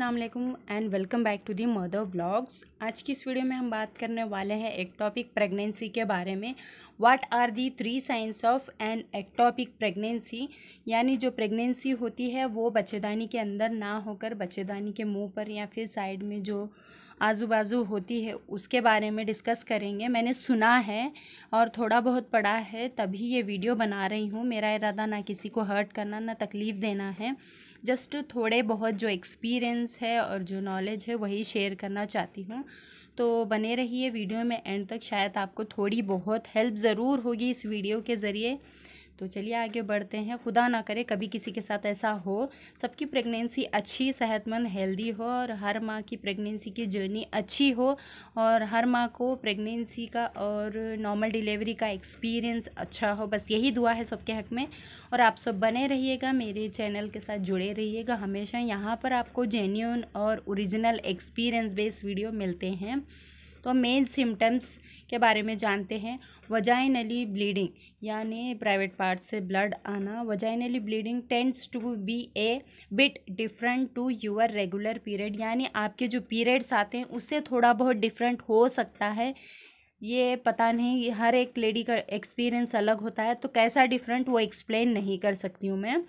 अस्सलाम वालेकुम and welcome back to the mother blogs आज की इस वीडियो में हम बात करने वाले हैं एक्टॉपिक प्रेगनेंसी के बारे में what are the three signs of an ectopic pregnancy यानी जो प्रेगनेंसी होती है वो बच्चेदानी के अंदर ना होकर बच्चेदानी के मुंह पर या फिर साइड में जो आजू बाजू होती है उसके बारे में डिस्कस करेंगे मैंने सुना है और थोड़ा बहुत पढ़ा है तभी ये वीडियो बना रही हूँ मेरा इरादा ना किसी को हर्ट करना ना तकलीफ़ देना है जस्ट थोड़े बहुत जो एक्सपीरियंस है और जो नॉलेज है वही शेयर करना चाहती हूँ तो बने रहिए वीडियो में एंड तक शायद आपको थोड़ी बहुत हेल्प ज़रूर होगी इस वीडियो के ज़रिए तो चलिए आगे बढ़ते हैं खुदा ना करे कभी किसी के साथ ऐसा हो सबकी प्रेगनेंसी अच्छी सेहतमंद हेल्दी हो और हर माँ की प्रेगनेंसी की जर्नी अच्छी हो और हर माँ को प्रेगनेंसी का और नॉर्मल डिलीवरी का एक्सपीरियंस अच्छा हो बस यही दुआ है सबके हक में और आप सब बने रहिएगा मेरे चैनल के साथ जुड़े रहिएगा हमेशा यहाँ पर आपको जेन्यून और ओरिजिनल एक्सपीरियंस बेस्ड वीडियो मिलते हैं तो मेन सिम्टम्स के बारे में जानते हैं वजाइनली ब्लीडिंग यानी प्राइवेट पार्ट से ब्लड आना vaginally bleeding tends to be a bit different to your regular period यानी आपके जो पीरियड्स आते हैं उससे थोड़ा बहुत डिफरेंट हो सकता है ये पता नहीं ये हर एक लेडी का एक्सपीरियंस अलग होता है तो कैसा डिफरेंट वो एक्सप्लेन नहीं कर सकती हूँ मैं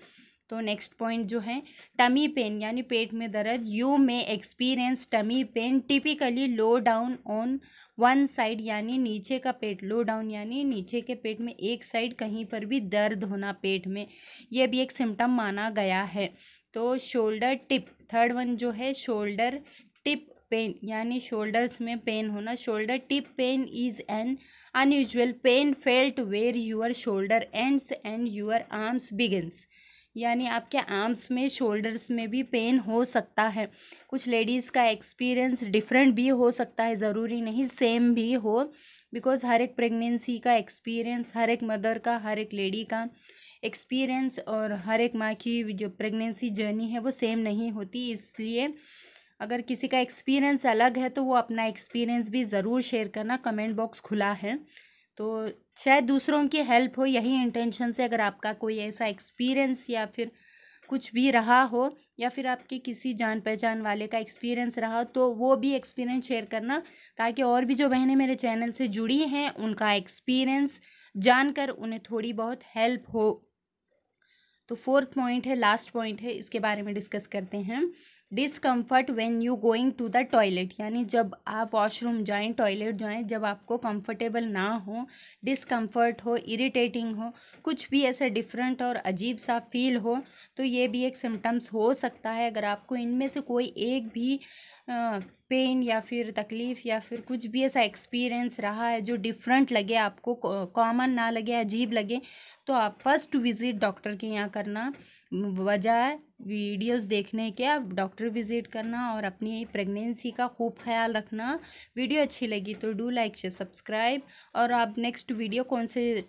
तो नेक्स्ट पॉइंट जो है टमी पेन यानी पेट में दर्द you may experience tummy pain typically low down on one side यानी नीचे का पेट लो डाउन यानी नीचे के पेट में एक साइड कहीं पर भी दर्द होना पेट में यह भी एक सिम्टम माना गया है तो शोल्डर टिप थर्ड वन जो है शोल्डर टिप पेन यानी शोल्डर्स में पेन होना shoulder tip pain is an unusual pain felt where your shoulder ends and your arms begins यानी आपके आर्म्स में शोल्डर्स में भी पेन हो सकता है कुछ लेडीज़ का एक्सपीरियंस डिफरेंट भी हो सकता है ज़रूरी नहीं सेम भी हो बिकॉज़ हर एक प्रेगनेंसी का एक्सपीरियंस हर एक मदर का हर एक लेडी का एक्सपीरियंस और हर एक माँ की जो प्रेगनेंसी जर्नी है वो सेम नहीं होती इसलिए अगर किसी का एक्सपीरियंस अलग है तो वो अपना एक्सपीरियंस भी ज़रूर शेयर करना कमेंट बॉक्स खुला है तो शायद दूसरों की हेल्प हो यही इंटेंशन से अगर आपका कोई ऐसा एक्सपीरियंस या फिर कुछ भी रहा हो या फिर आपके किसी जान पहचान वाले का एक्सपीरियंस रहा हो तो वो भी एक्सपीरियंस शेयर करना ताकि और भी जो बहनें मेरे चैनल से जुड़ी हैं उनका एक्सपीरियंस जानकर उन्हें थोड़ी बहुत हेल्प हो तो फोर्थ पॉइंट है लास्ट पॉइंट है इसके बारे में डिस्कस करते हैं discomfort when you going to the toilet यानी जब आप वॉशरूम जाएँ टॉयलेट जाएँ जब आपको कम्फर्टेबल ना हो डिसकम्फर्ट हो इरीटेटिंग हो कुछ भी ऐसा डिफरेंट और अजीब सा फील हो तो ये भी एक सिम्टम्स हो सकता है अगर आपको इनमें से कोई एक भी पेन या फिर तकलीफ़ या फिर कुछ भी ऐसा एक्सपीरियंस रहा है जो डिफरेंट लगे आपको कॉमन ना लगे अजीब लगे तो आप फर्स्ट विज़िट डॉक्टर के यहाँ करना बजाय वीडियोस देखने के आप डॉक्टर विज़िट करना और अपनी प्रेगनेंसी का खूब ख्याल रखना वीडियो अच्छी लगी तो डू लाइक शेयर सब्सक्राइब और आप नेक्स्ट वीडियो कौन से